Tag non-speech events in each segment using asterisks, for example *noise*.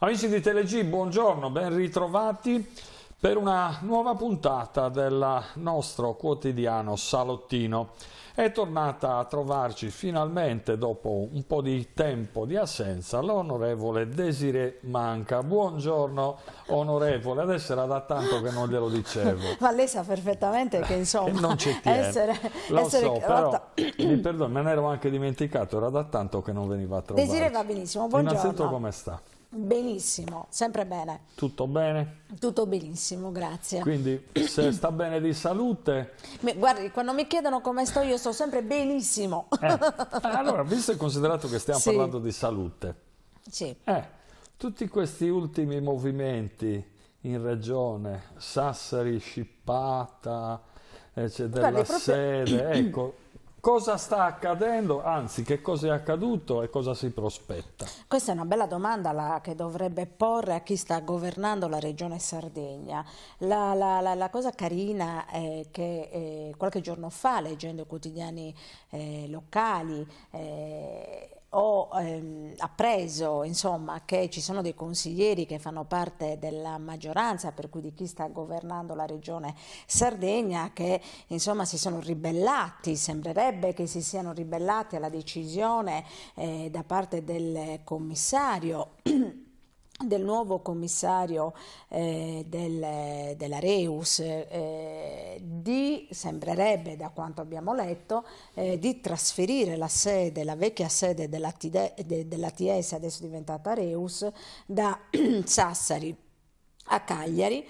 Amici di TeleG, buongiorno, ben ritrovati per una nuova puntata del nostro quotidiano salottino. È tornata a trovarci finalmente dopo un po' di tempo di assenza l'onorevole Desire Manca. Buongiorno onorevole, adesso era da tanto che non glielo dicevo. *laughs* Ma lei sa perfettamente che insomma e *laughs* non ci essere... Lo essere... so, però *clears throat* mi perdoni, me ne ero anche dimenticato, era da tanto che non veniva a trovarci. Desire va benissimo, buongiorno. Innanzitutto come sta? Benissimo, sempre bene. Tutto bene? Tutto benissimo, grazie. Quindi se *clears throat* sta bene di salute... Mi, guardi, quando mi chiedono come sto io sto sempre benissimo. Eh, ah, allora, visto e considerato che stiamo *laughs* sì. parlando di salute, sì. eh, tutti questi ultimi movimenti in regione, Sassari, Scippata, eccetera, Guardi, la proprio... sede, *clears throat* ecco, Cosa sta accadendo, anzi che cosa è accaduto e cosa si prospetta? Questa è una bella domanda la, che dovrebbe porre a chi sta governando la regione Sardegna. La, la, la cosa carina è che eh, qualche giorno fa, leggendo i quotidiani eh, locali, eh, ho ehm, appreso insomma, che ci sono dei consiglieri che fanno parte della maggioranza, per cui di chi sta governando la regione Sardegna, che insomma, si sono ribellati, sembrerebbe che si siano ribellati alla decisione eh, da parte del commissario. *clears throat* del nuovo commissario eh, del, della Reus eh, di, sembrerebbe da quanto abbiamo letto, eh, di trasferire la sede, la vecchia sede della, de, della TS, adesso diventata Reus, da *clears throat* Sassari a Cagliari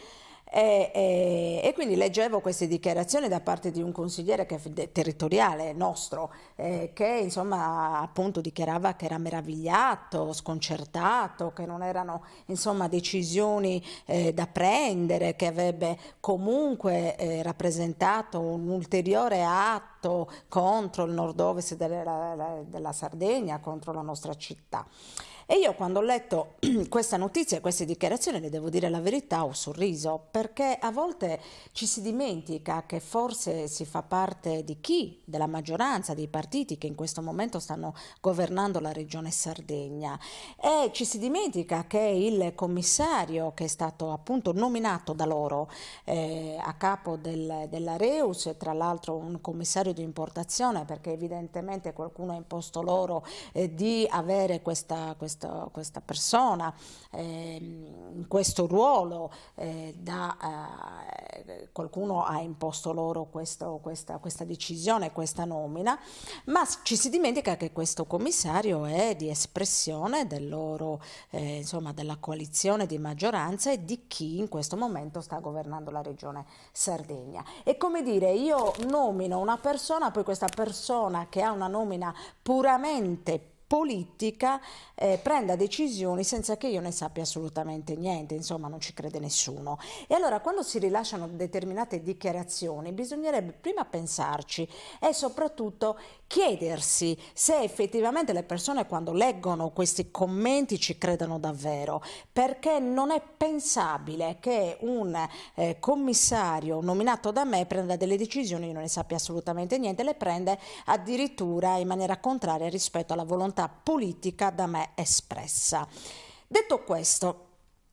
e, e, e, quindi leggevo queste dichiarazioni da parte di un consigliere che, territoriale nostro eh, che insomma appunto dichiarava che era meravigliato, sconcertato, che non erano insomma decisioni eh, da prendere, che avrebbe comunque eh, rappresentato un ulteriore atto contro il nord-ovest della, della Sardegna, contro la nostra città. E io quando ho letto *clears throat* questa notizia e queste dichiarazioni, le devo dire la verità, ho sorriso, perché a volte ci si dimentica che forse si fa parte di chi? Della maggioranza, dei partiti che in questo momento stanno governando la regione Sardegna. E ci si dimentica che il commissario che è stato appunto nominato da loro eh, a capo del, della Reus, tra l'altro un commissario di importazione, perché evidentemente qualcuno ha imposto loro eh, di avere questa, questa questo, questa persona eh, in questo ruolo, eh, da, eh, qualcuno ha imposto loro questo, questa, questa, decisione, questa nomina, ma ci si dimentica che questo commissario è di espressione del loro, eh, insomma, della coalizione di maggioranza e di chi in questo momento sta governando la regione Sardegna. È come dire, io nomino una persona, poi questa persona che ha una nomina puramente politica eh, prenda decisioni senza che io ne sappia assolutamente niente, insomma non ci crede nessuno. E allora quando si rilasciano determinate dichiarazioni bisognerebbe prima pensarci e soprattutto chiedersi se effettivamente le persone quando leggono questi commenti ci credono davvero, perché non è pensabile che un eh, commissario nominato da me prenda delle decisioni, io non ne sappia assolutamente niente, le prende addirittura in maniera contraria rispetto alla volontà volontà politica da me espressa. Detto questo,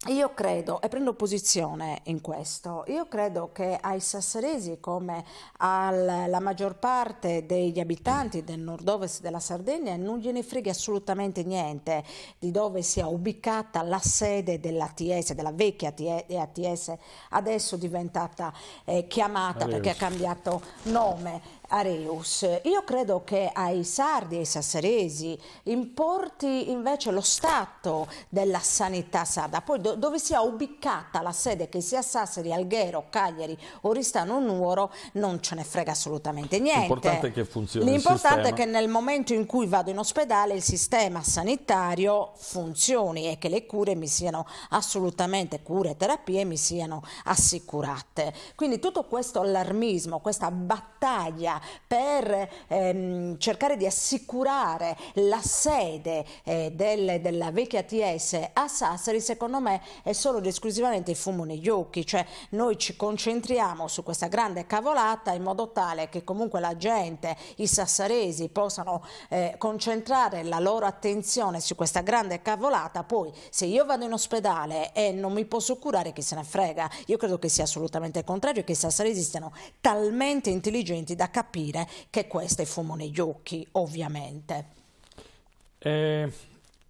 io credo, e prendo posizione in questo, io credo che ai sassaresi come alla maggior parte degli abitanti del nord-ovest della Sardegna non gliene freghi assolutamente niente di dove sia ubicata la sede dell'ATS, della vecchia ATS, eh, adesso diventata eh, chiamata perché ha cambiato nome. Areus. Io credo che ai sardi e ai sassaresi importi invece lo stato della sanità sarda, poi do dove sia ubicata la sede che sia Sassari, Alghero, Cagliari, Oristano o Nuoro non ce ne frega assolutamente niente. L'importante è che funzioni L'importante è che nel momento in cui vado in ospedale il sistema sanitario funzioni e che le cure mi siano assolutamente, cure e terapie mi siano assicurate. Quindi tutto questo allarmismo, questa battaglia per ehm, cercare di assicurare la sede eh, del, della vecchia TS a Sassari, secondo me è solo ed esclusivamente il fumo negli occhi, cioè noi ci concentriamo su questa grande cavolata in modo tale che comunque la gente, i sassaresi possano eh, concentrare la loro attenzione su questa grande cavolata, poi se io vado in ospedale e non mi posso curare chi se ne frega, io credo che sia assolutamente il contrario e che i sassaresi siano talmente intelligenti da capire capire che queste fumono i occhi, ovviamente. Eh,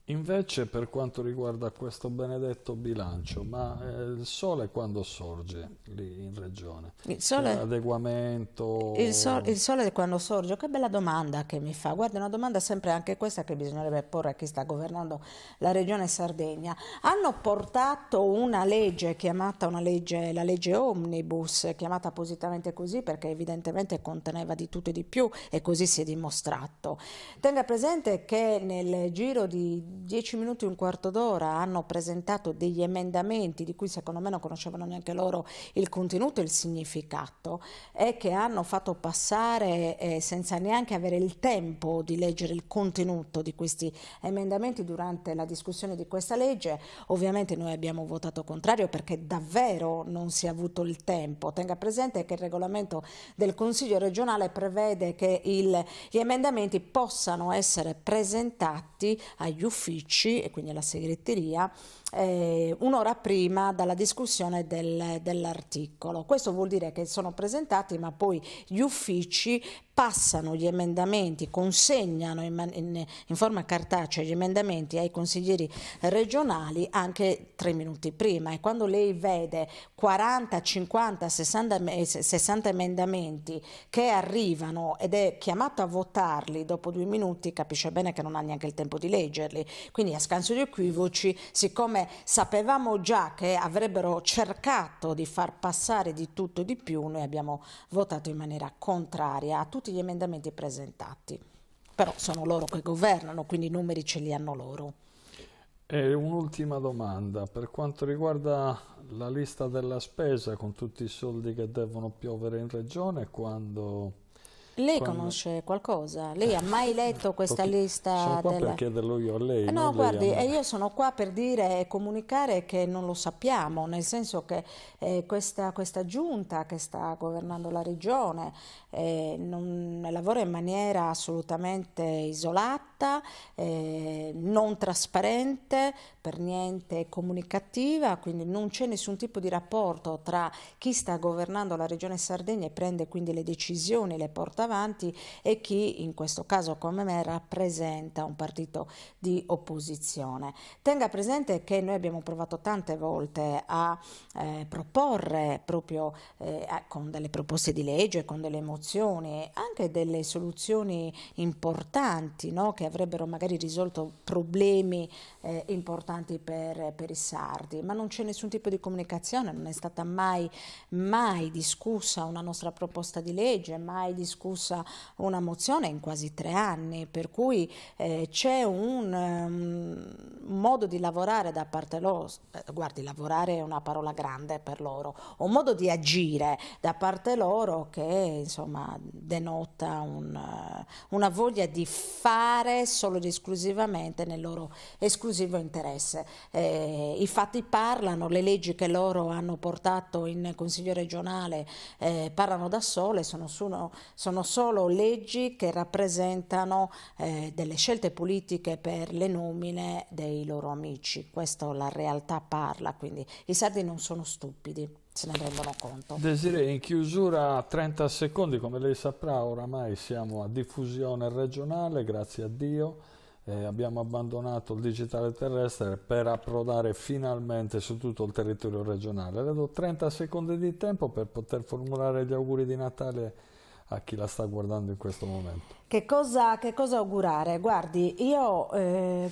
Invece per quanto riguarda questo benedetto bilancio, ma eh, il sole quando sorge lì in regione? Il sole... Cioè, adeguamento... Il, so, il sole quando sorge? Che bella domanda che mi fa. Guarda, è una domanda sempre anche questa che bisognerebbe porre a chi sta governando la regione Sardegna. Hanno portato una legge chiamata una legge, la legge Omnibus, chiamata appositamente così perché evidentemente conteneva di tutto e di più e così si è dimostrato. Tenga presente che nel giro di 10 minuti, un quarto d'ora hanno presentato degli emendamenti di cui secondo me non conoscevano neanche loro il contenuto e il significato e che hanno fatto passare eh, senza neanche avere il tempo di leggere il contenuto di questi emendamenti durante la discussione di questa legge. Ovviamente noi abbiamo votato contrario perché davvero non si è avuto il tempo. Tenga presente che il regolamento del Consiglio regionale prevede che il, gli emendamenti possano essere presentati agli uffici uffici e quindi alla segreteria eh, un'ora prima dalla discussione del, dell'articolo. Questo vuol dire che sono presentati ma poi gli uffici passano gli emendamenti, consegnano in, in, in forma cartacea gli emendamenti ai consiglieri regionali anche tre minuti prima e quando lei vede 40, 50, 60, 60 emendamenti che arrivano ed è chiamato a votarli dopo due minuti capisce bene che non ha neanche il tempo di leggerli, quindi a scanso di equivoci, siccome sapevamo già che avrebbero cercato di far passare di tutto e di più, noi abbiamo votato in maniera contraria a tutti gli emendamenti presentati. Però sono loro che governano, quindi i numeri ce li hanno loro. un'ultima domanda, per quanto riguarda la lista della spesa con tutti i soldi che devono piovere in regione, quando lei quando... conosce qualcosa? *laughs* Lei ha mai letto questa Pochi... lista? Sono qua della... per chiederlo io a lei. no, guardi, lei eh, io sono qua per dire e comunicare che non lo sappiamo, nel senso che eh, questa, questa, giunta che sta governando la regione eh, non, lavora in maniera assolutamente isolata, eh, non trasparente, per niente comunicativa, quindi non c'è nessun tipo di rapporto tra chi sta governando la regione Sardegna e prende quindi le decisioni, le porta avanti e chi in questo caso come me rappresenta un partito di opposizione. Tenga presente che noi abbiamo provato tante volte a eh, proporre proprio eh, con delle proposte di legge, con delle emozioni, anche delle soluzioni importanti no? che avrebbero magari risolto problemi eh, importanti per, per i sardi, ma non c'è nessun tipo di comunicazione, non è stata mai, mai discussa una nostra proposta di legge, mai discussa discussa una mozione in quasi tre anni, per cui eh, c'è un um, modo di lavorare da parte loro, eh, guardi lavorare è una parola grande per loro, un modo di agire da parte loro che insomma denota un, eh, una voglia di fare solo ed esclusivamente nel loro esclusivo interesse. Eh, I fatti parlano, le leggi che loro hanno portato in Consiglio regionale eh, parlano da sole, sono, sono solo leggi che rappresentano eh, delle scelte politiche per le nomine dei loro amici. Questa la realtà parla, quindi i sardi non sono stupidi se ne rendono conto. Desiree, in chiusura 30 secondi, come lei saprà oramai siamo a diffusione regionale, grazie a Dio, eh, abbiamo abbandonato il digitale terrestre per approdare finalmente su tutto il territorio regionale. Le do 30 secondi di tempo per poter formulare gli auguri di Natale a chi la sta guardando in questo momento. Che cosa, che cosa augurare? Guardi, io eh,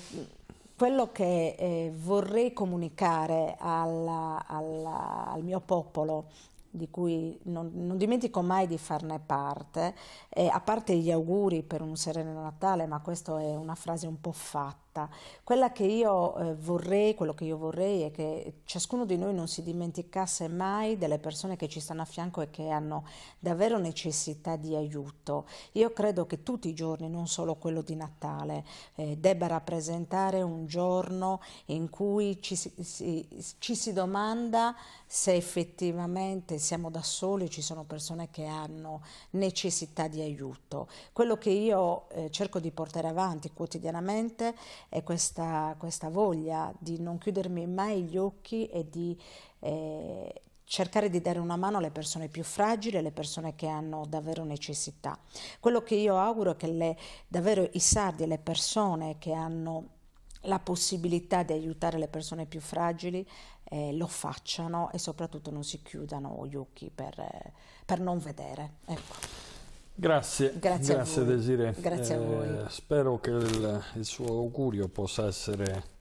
quello che eh, vorrei comunicare alla, alla, al mio popolo di cui non, non, dimentico mai di farne parte, eh, a parte gli auguri per un sereno Natale, ma questa è una frase un po' fatta fatta. Quella che io eh, vorrei, quello che io vorrei è che ciascuno di noi non si dimenticasse mai delle persone che ci stanno a fianco e che hanno davvero necessità di aiuto. Io credo che tutti i giorni, non solo quello di Natale, eh, debba rappresentare un giorno in cui ci si, si, ci si domanda se effettivamente siamo da soli, e ci sono persone che hanno necessità di aiuto. Quello che io eh, cerco di portare avanti quotidianamente è questa, questa voglia di non chiudermi mai gli occhi e di eh, cercare di dare una mano alle persone più fragili, alle persone che hanno davvero necessità. Quello che io auguro è che le, davvero i sardi, e le persone che hanno la possibilità di aiutare le persone più fragili eh, lo facciano e soprattutto non si chiudano gli occhi per, eh, per non vedere. Ecco. Grazie, grazie, grazie Desiree. Grazie eh, a voi. Spero che il, il, suo augurio possa essere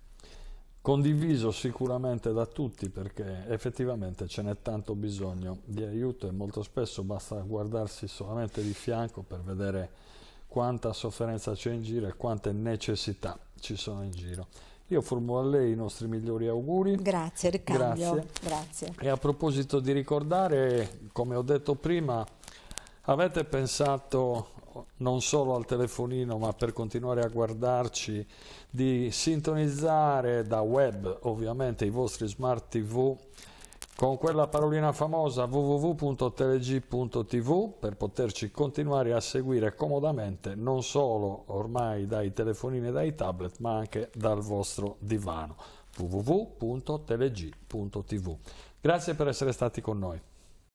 condiviso sicuramente da tutti perché effettivamente ce n'è tanto bisogno di aiuto e molto spesso basta guardarsi solamente di fianco per vedere quanta sofferenza c'è in giro e quante necessità ci sono in giro. Io formulo a lei i nostri migliori auguri. Grazie Riccardo. Grazie. grazie. E a proposito di ricordare, come ho detto prima, Avete pensato non solo al telefonino, ma per continuare a guardarci, di sintonizzare da web ovviamente i vostri smart TV con quella parolina famosa www.teleg.tv per poterci continuare a seguire comodamente non solo ormai dai telefonini e dai tablet, ma anche dal vostro divano www.teleg.tv. Grazie per essere stati con noi.